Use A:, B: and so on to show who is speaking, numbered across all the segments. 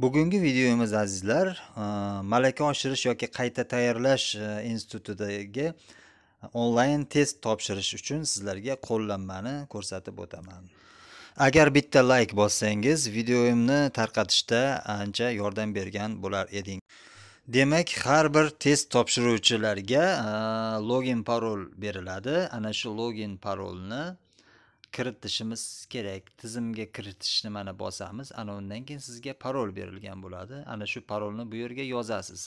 A: bugungi videomiz azizlar e, malaka oshirish yoki qayta tayyorlash e, institutidagi e, onlayn test topshirish uchun sizlarga qo'llanmani ko'rsatib o'taman agar bitta layk like bossangiz videomni tarqatishda ancha yordam bergan bo'lar eding demak har bir test topshiruvchilarga login parol beriladi ana shu login parolni kiritishimiz kerak tizimga kiritishni mana bosamiz ana undan keyin sizga parol berilgan bo'ladi ana shu parolni bu yerga yozasiz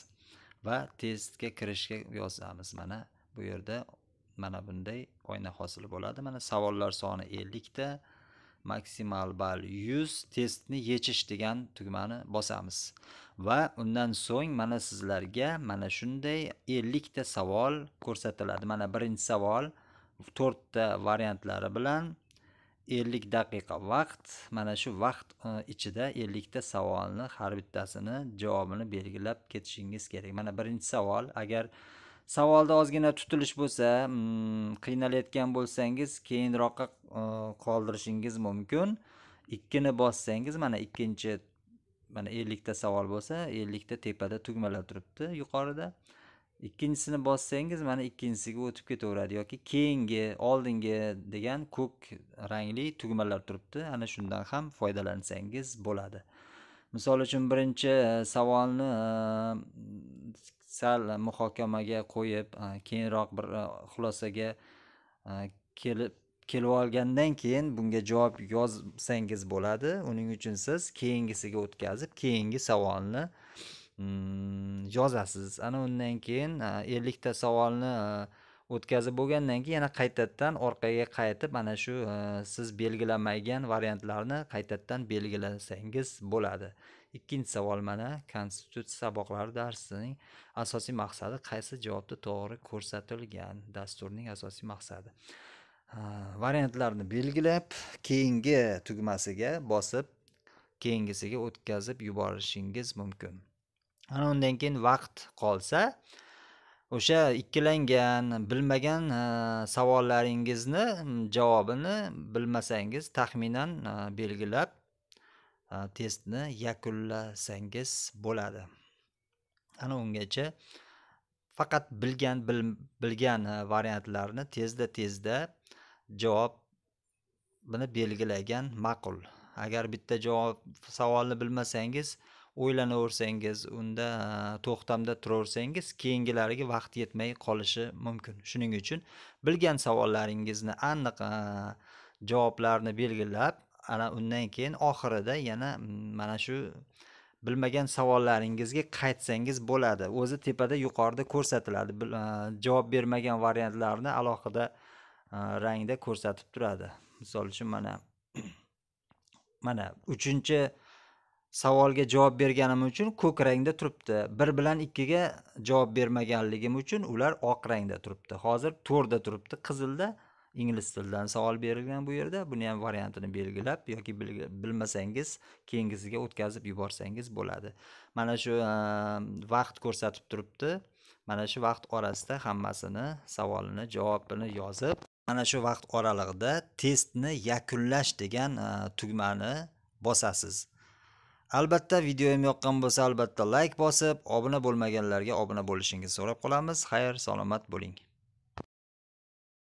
A: va testga kirishga yozamiz mana bu yerda mana bunday oyna hosil bo'ladi mana savollar soni ellikta maksimal ball yuz testni yechish degan tugmani bosamiz va undan so'ng mana sizlarga mana shunday ellikta savol ko'rsatiladi mana birinchi savol to'rtta variantlari bilan ellik daqiqa vaqt mana shu vaqt e, ichida ellikta savolni har bittasini javobini belgilab ketishingiz kerak mana birinchi savol agar savolda ozgina tutilish bo'lsa mm, qiynalayotgan bo'lsangiz keyinroqqa e, qoldirishingiz mumkin ikkini bossangiz mana ikkinchi mana ellikta savol bo'lsa ellikta tepada tugmalar turibdi yuqorida ikkinchisini bossangiz mana ikkinchisiga o'tib ketaveradi yoki keyingi oldingi degan ko'k rangli tugmalar turibdi ana shundan ham foydalansangiz bo'ladi misol uchun birinchi e, savolni e, sal muhokamaga qo'yib e, keyinroq bir xulosaga kelib kelib olgandan keyin bunga javob yozsangiz bo'ladi uning uchun siz keyingisiga o'tkazib keyingi savolni mm, yozasiz ana undan keyin e, ellikta savolni e, o'tkazib bo'lgandan keyin yana qaytadan orqaga qaytib mana shu e, siz belgilamagan variantlarni qaytadan belgilasangiz bo'ladi ikkinchi savol mana konstitutsiya saboqlari darsining asosiy maqsadi qaysi javobda to'g'ri ko'rsatilgan dasturning asosiy maqsadi variantlarni belgilab keyingi tugmasiga bosib keyingisiga o'tkazib yuborishingiz mumkin ana undan keyin vaqt qolsa o'sha ikkilangan bilmagan e, savollaringizni javobini bilmasangiz taxminan e, belgilab e, testni yakunlasangiz bo'ladi ana ungacha faqat bilgan bil, bilgan variantlarni tezda tezda javobini belgilagan ma'qul agar bitta javob savolni bilmasangiz o'ylanaversangiz unda e, to'xtamda turaversangiz keyingilariga vaqt yetmay qolishi mumkin shuning uchun bilgan savollaringizni aniq e, javoblarni belgilab ana undan keyin oxirida yana mana shu bilmagan savollaringizga qaytsangiz bo'ladi o'zi tepada yuqorida ko'rsatiladi e, javob bermagan variantlarni alohida rangda ko'rsatib turadi misol uchun mana mana uchinchi savolga javob berganim uchun ko'k rangda turibdi bir bilan ikkiga javob bermaganligim uchun ular oq rangda turibdi hozir to'rda turibdi qizilda ingliz tilidan savol berilgan bu yerda buni ham variantini belgilab yoki bilmasangiz keyingisiga o'tkazib yuborsangiz bo'ladi mana shu ehm, vaqt ko'rsatib turibdi mana shu vaqt orasida hammasini savolini javobini yozib mana shu vaqt oralig'ida testni yakunlash degan ehm, tugmani bosasiz albatta videom yoqqan bo'lsa albatta layk like bosib obuna bo'lmaganlarga obuna bo'lishingizni so'rab qolamiz xayr salomat bo'ling